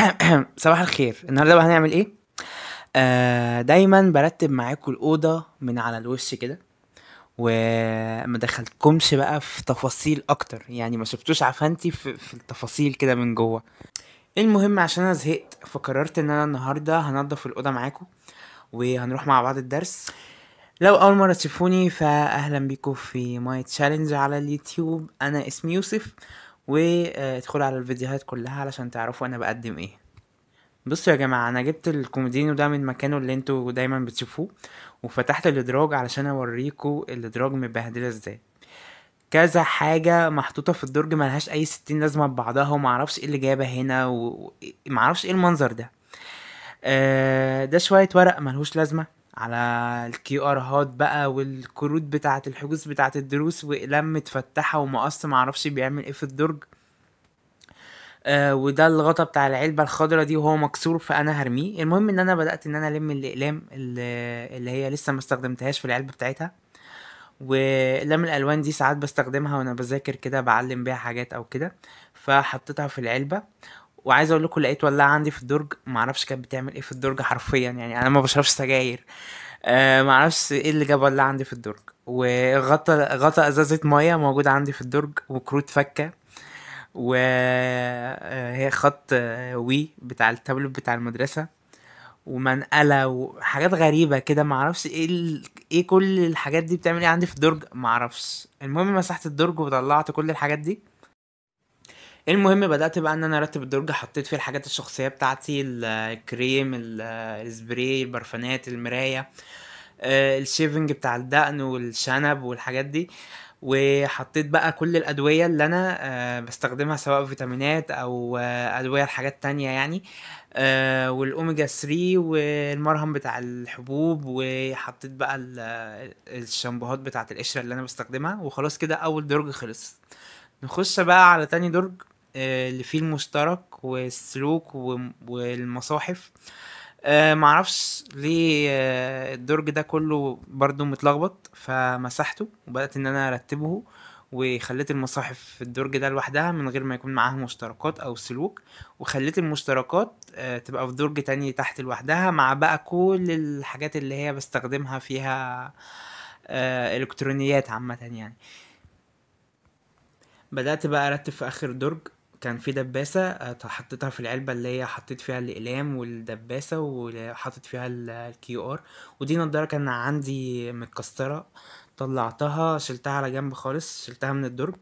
صباح الخير النهارده بقى هنعمل ايه آه دايما برتب معاكم الاوضه من على الوش كده وما دخلتكمش بقى في تفاصيل اكتر يعني ما سبتوش عفنتي في, في التفاصيل كده من جوه المهم عشان انا زهقت فقررت ان انا النهارده هنضف الاوضه معاكم وهنروح مع بعض الدرس لو اول مره تشوفوني فاهلا بيكم في ماي تشالنج على اليوتيوب انا اسمي يوسف وادخلوا على الفيديوهات كلها علشان تعرفوا انا بقدم ايه بصوا يا جماعة أنا جبت الكوميدينو ده من مكانه اللي انتوا دايما بتشوفوه وفتحت الإدراج علشان أوريكوا الإدراج متبهدلة ازاي كذا حاجة محطوطة في الدرج ملهاش أي ستين لازمة ببعضها ومعرفش ايه اللي جايبة هنا ومعرفش ايه المنظر ده آه ده شوية ورق ملهوش لازمة على الكي ار هات بقى والكروت بتاعه الحجوز بتاعه الدروس واقلام متفتحه ومقص معرفش بيعمل ايه في الدرج آه وده الغطا بتاع العلبه الخضرا دي وهو مكسور فانا هرميه المهم ان انا بدات ان انا الم الاقلام اللي هي لسه ما استخدمتهاش في العلبه بتاعتها واقلام الالوان دي ساعات بستخدمها وانا بذاكر كده بعلم بيها حاجات او كده فحطيتها في العلبه وعايز اقول لكم لقيت ولاعه عندي في الدرج معرفش كانت بتعمل ايه في الدرج حرفيا يعني انا ما بشربش سجاير آه معرفش ايه اللي جاب ولاعه عندي في الدرج وغطى غطى ازازه ميه موجوده عندي في الدرج وكروت فكه وهي آه، خط آه، وي بتاع التابلت بتاع المدرسة ومنقلة وحاجات غريبة كده معرفش ايه ايه كل الحاجات دي بتعمل ايه عندي في الدرج معرفش المهم مسحت الدرج وطلعت كل الحاجات دي المهم بدات بقى ان انا ارتب الدرج حطيت فيه الحاجات الشخصيه بتاعتي الكريم السبراي البرفانات المرايه آه، الشيفنج بتاع الدقن والشنب والحاجات دي وحطيت بقى كل الادويه اللي انا آه، بستخدمها سواء فيتامينات او آه، ادويه لحاجات تانية يعني والاوميجا 3 والمرهم بتاع الحبوب وحطيت بقى الشامبوهات بتاعه القشره اللي انا بستخدمها وخلاص كده اول درج خلص نخش بقى على تاني درج اللي آه، فيه المشترك والسلوك والمصاحف آه، معرفش ليه آه، الدرج ده كله برضو متلخبط فمسحته وبدأت ان انا ارتبه وخليت المصاحف في الدرج ده لوحدها من غير ما يكون معاها مشتركات او سلوك وخليت المشتركات تبقى في درج تاني تحت لوحدها مع بقى كل الحاجات اللي هي بستخدمها فيها الكترونيات عامة يعني بدأت بقى ارتب في اخر درج كان في دباسة آه، حطيتها في العلبة اللي هي حطيت فيها الأقلام والدباسة وحطيت فيها الكيو ار ودي نضارة كان عندي متكسرة طلعتها شلتها على جنب خالص شلتها من الدرج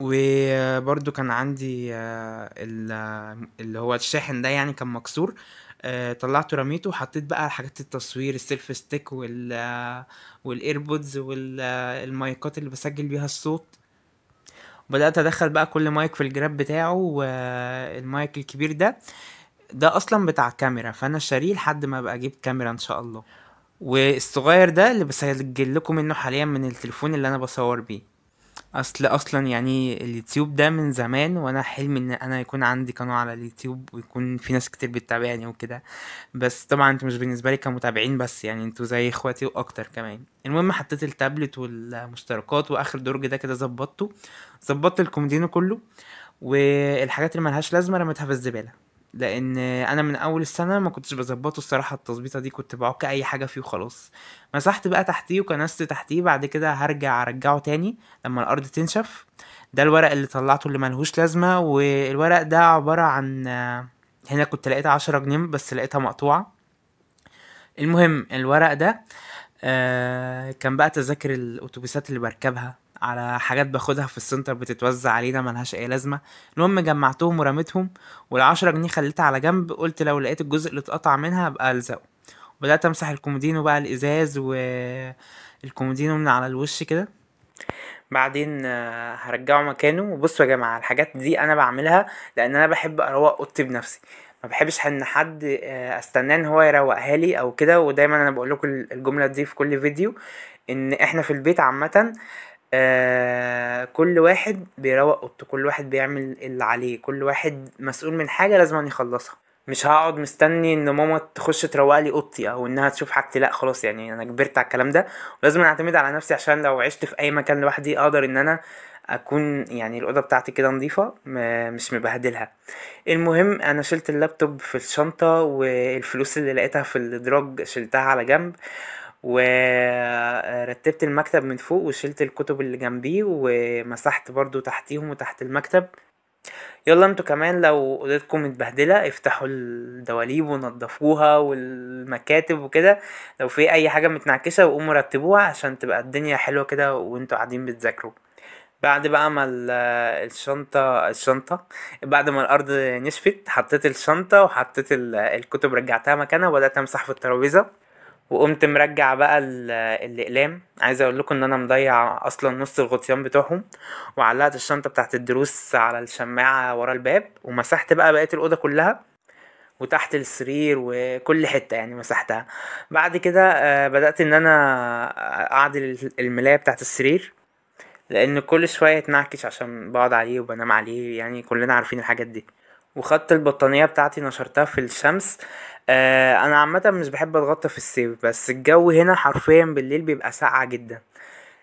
وبرده كان عندي آه، اللي هو الشاحن ده يعني كان مكسور آه، طلعته رميته وحطيت بقى حاجات التصوير السيلف ستيك وال والايربودز والمايكات اللي بسجل بيها الصوت بدات ادخل بقى كل مايك في الجراب بتاعه المايك الكبير ده ده اصلا بتاع كاميرا فانا شاريه لحد ما ابقى اجيب كاميرا ان شاء الله والصغير ده اللي بسجل لكم منه حاليا من التليفون اللي انا بصور بيه اصل اصلا يعني اليوتيوب ده من زمان وانا حلمي ان انا يكون عندي قناه على اليوتيوب ويكون في ناس كتير بتتابعني وكده بس طبعا انتوا مش بالنسبه لي كمتابعين بس يعني انتوا زي اخواتي واكتر كمان المهم حطيت التابلت والمشتركات واخر درج ده كده ظبطته ظبطت الكومودينو كله والحاجات اللي ملهاش لازمه رميتها في الزباله لان انا من اول السنه ما كنتش بظبطه الصراحه التظبيطه دي كنت بعك اي حاجه فيه وخلاص مسحت بقى تحتيه وكنست تحتيه بعد كده هرجع ارجعه تاني لما الارض تنشف ده الورق اللي طلعته اللي ملهوش لازمه والورق ده عباره عن هنا كنت لقيت عشرة جنيه بس لقيتها مقطوعه المهم الورق ده آه، كان بقى تذاكر الاتوبيسات اللي بركبها على حاجات باخدها في السنتر بتتوزع علينا ملهاش اي لازمه المهم جمعتهم ورميتهم والعشرة جنيه خليتها على جنب قلت لو لقيت الجزء اللي اتقطع منها ابقى الزقه وبدات امسح الكومودينو بقى الازاز والكومودينو من على الوش كده بعدين آه، هرجعه مكانه وبصوا يا جماعه الحاجات دي انا بعملها لان انا بحب اروق اوضتي بنفسي ما بحبش ان حد آه، استناه ان هو يروقها لي او كده ودايما انا بقول لكم الجمله دي في كل فيديو ان احنا في البيت عامه آه، كل واحد بيروق اوضته كل واحد بيعمل اللي عليه كل واحد مسؤول من حاجه لازم أن يخلصها مش هقعد مستني ان ماما تخش تروق لي اوضتي او انها تشوف حاجتي لا خلاص يعني انا كبرت على الكلام ده ولازم اعتمد على نفسي عشان لو عشت في اي مكان لوحدي اقدر ان انا اكون يعني الاوضه بتاعتي كده نظيفه مش مبهدلها المهم انا شلت اللابتوب في الشنطه والفلوس اللي لقيتها في الدراج شلتها على جنب ورتبت المكتب من فوق وشلت الكتب اللي جنبيه ومسحت برضو تحتيهم وتحت المكتب يلا انتوا كمان لو اوضتكم متبهدله افتحوا الدواليب ونضفوها والمكاتب وكده لو في اي حاجه متنعكشه وقوموا رتبوها عشان تبقى الدنيا حلوه كده وانتوا قاعدين بتذاكروا بعد بقى ما الشنطة الشنطة بعد ما الأرض نشفت حطيت الشنطة وحطيت الكتب رجعتها مكانها وبدأت أمسح في الترابيزة وقمت مرجع بقى الاقلام عايز اقول لكم ان انا مضيع اصلا نص الغطيان بتوعهم وعلقت الشنطه بتاعت الدروس على الشماعه ورا الباب ومسحت بقى بقيه الاوضه كلها وتحت السرير وكل حتة يعني مسحتها بعد كده آه، بدأت ان انا اعدل الملاية بتاعت السرير لان كل شوية يتنعكش عشان بقعد عليه وبنام عليه يعني كلنا عارفين الحاجات دي وخدت البطانية بتاعتي نشرتها في الشمس آه انا عامة مش بحب اتغطى في الصيف بس الجو هنا حرفيا بالليل بيبقى ساقعة جدا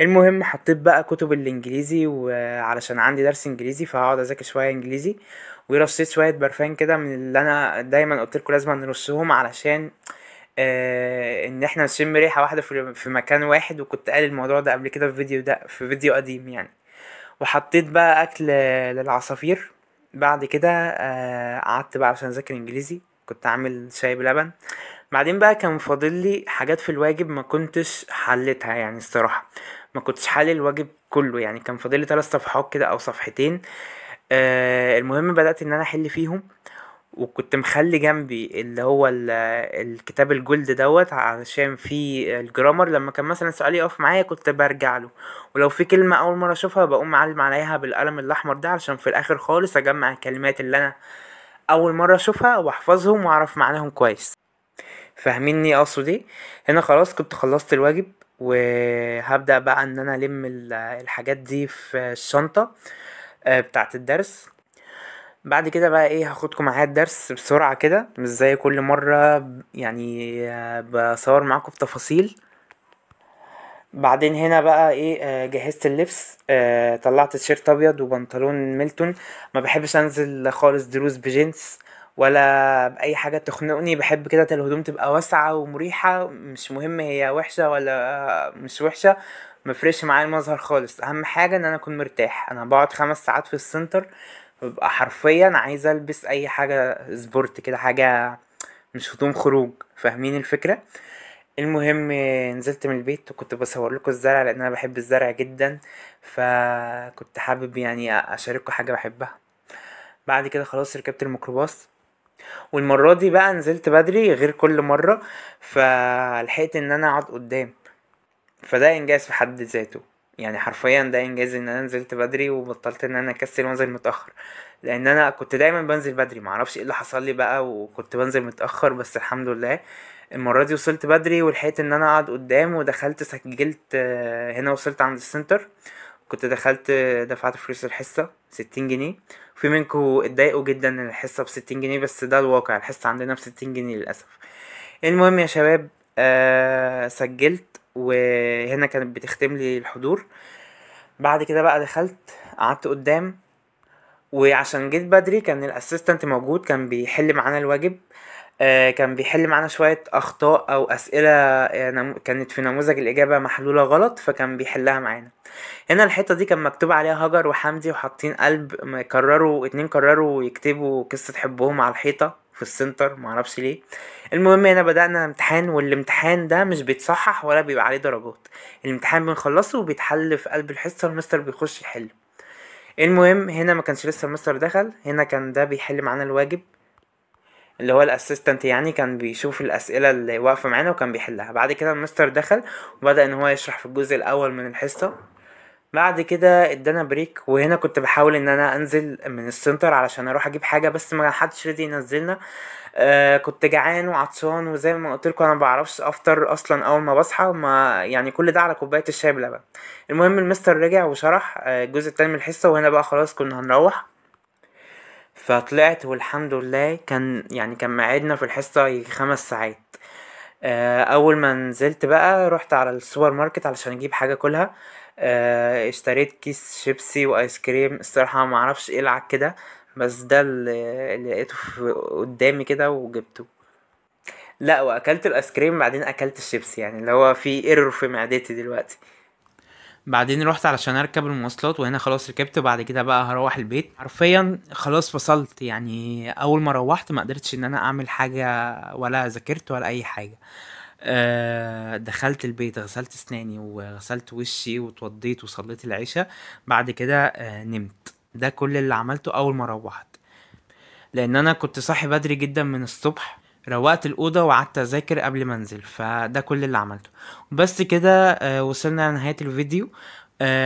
المهم حطيت بقى كتب الانجليزي وعلشان عندي درس انجليزي فهقعد اذاكر شويه انجليزي ورشيت شويه برفان كده من اللي انا دايما قلت لكم لازم نرشهم علشان آه ان احنا نشم ريحه واحده في مكان واحد وكنت قال الموضوع ده قبل كده في فيديو ده في فيديو قديم يعني وحطيت بقى اكل للعصافير بعد كده آه، قعدت بقى عشان اذاكر انجليزي كنت عامل شاي بلبن بعدين بقى كان فاضل لي حاجات في الواجب ما كنتش حلتها يعني الصراحه ما كنتش حل الواجب كله يعني كان فاضل لي ثلاث صفحات كده او صفحتين آه، المهم بدات ان انا احل فيهم وكنت مخلي جنبي اللي هو الكتاب الجولد دوت علشان فيه الجرامر لما كان مثلا سؤال يقف معايا كنت برجع له ولو في كلمة أول مرة أشوفها بقوم معلم عليها بالقلم الأحمر ده علشان في الآخر خالص أجمع الكلمات اللي أنا أول مرة أشوفها وأحفظهم وأعرف معناهم كويس فاهميني أقصد إيه هنا خلاص كنت خلصت الواجب وهبدأ بقى إن أنا ألم الحاجات دي في الشنطة آه، بتاعة الدرس بعد كده بقى ايه هاخدكم معايا الدرس بسرعة كده مش زي كل مرة يعني بصور معاكم في تفاصيل بعدين هنا بقى ايه آه، جهزت اللبس آه، طلعت تيشيرت ابيض وبنطلون ميلتون ما بحبش انزل خالص دروس بجنس ولا باي حاجه تخنقني بحب كده الهدوم تبقى واسعه ومريحه مش مهم هي وحشه ولا آه، مش وحشه مفرقش معايا المظهر خالص اهم حاجه ان انا اكون مرتاح انا بقعد خمس ساعات في السنتر ببقى حرفيا عايز البس اي حاجه سبورت كده حاجه مش هدوم خروج فاهمين الفكره المهم نزلت من البيت وكنت بصور لكم الزرع لان انا بحب الزرع جدا فكنت حابب يعني اشارككم حاجه بحبها بعد كده خلاص ركبت الميكروباص والمره دي بقى نزلت بدري غير كل مره فلحقت ان انا اقعد قدام فده انجاز في حد ذاته يعني حرفيا ده انجاز ان انا نزلت بدري وبطلت ان انا اكسل وانزل متاخر لان انا كنت دايما بنزل بدري معرفش ايه اللي حصل لي بقى وكنت بنزل متاخر بس الحمد لله المره دي وصلت بدري ولحقت ان انا اقعد قدام ودخلت سجلت آه، هنا وصلت عند السنتر كنت دخلت آه، دفعت فلوس الحصه ستين جنيه في منكم اتضايقوا جدا ان الحصه بستين جنيه بس ده الواقع الحصه عندنا بستين جنيه للاسف المهم يا شباب أه سجلت وهنا كانت بتختم لي الحضور بعد كده بقى دخلت قعدت قدام وعشان جيت بدري كان الاسيستنت موجود كان بيحل معانا الواجب آه كان بيحل معانا شوية أخطاء أو أسئلة آه، كانت في نموذج الإجابة محلولة غلط فكان بيحلها معانا هنا الحتة دي كان مكتوب عليها هجر وحمدي وحاطين قلب كرروا اتنين كرروا يكتبوا قصة حبهم على الحيطة في السنتر معرفش ليه المهم هنا بدأنا امتحان والامتحان ده مش بيتصحح ولا بيبقى عليه درجات الامتحان بنخلصه وبيتحل في قلب الحصة المستر بيخش يحل المهم هنا ما كانش لسه المستر دخل هنا كان ده بيحل معانا الواجب اللي هو الاسيستنت يعني كان بيشوف الاسئله اللي واقفه معانا وكان بيحلها بعد كده المستر دخل وبدا ان هو يشرح في الجزء الاول من الحصه بعد كده ادانا بريك وهنا كنت بحاول ان انا انزل من السنتر علشان اروح اجيب حاجه بس ما حدش رضي ينزلنا آه كنت جعان وعطشان وزي ما قلت لكم انا ما بعرفش افطر اصلا اول ما بصحى ما يعني كل ده على كوبايه الشاي بلبن المهم المستر رجع وشرح آه الجزء التاني من الحصه وهنا بقى خلاص كنا هنروح فطلعت والحمد لله كان يعني كان ميعادنا في الحصه خمس ساعات آه اول ما نزلت بقى رحت على السوبر ماركت علشان اجيب حاجه كلها آه، اشتريت كيس شيبسي وايس كريم الصراحه ما اعرفش ايه العك كده بس ده اللي لقيته قدامي كده وجبته لا واكلت الايس كريم بعدين اكلت الشيبسي يعني اللي هو في ايرور في معدتي دلوقتي بعدين رحت علشان اركب المواصلات وهنا خلاص ركبت بعد كده بقى هروح البيت حرفيا خلاص فصلت يعني اول ما روحت ما قدرتش ان انا اعمل حاجه ولا ذاكرت ولا اي حاجه آه، دخلت البيت غسلت اسناني وغسلت وشي وتوضيت وصليت العشاء بعد كده آه، نمت ده كل اللي عملته اول ما روحت لان انا كنت صاحي بدري جدا من الصبح روقت الاوضه وقعدت اذاكر قبل ما انزل فده كل اللي عملته بس كده آه، وصلنا لنهايه الفيديو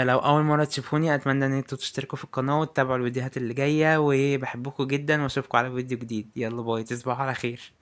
لو اول مره تشوفوني اتمنى ان انتوا تشتركوا في القناه وتتابعوا الفيديوهات اللي جايه وبحبكم جدا واشوفكم على فيديو جديد يلا باي تصبحوا على خير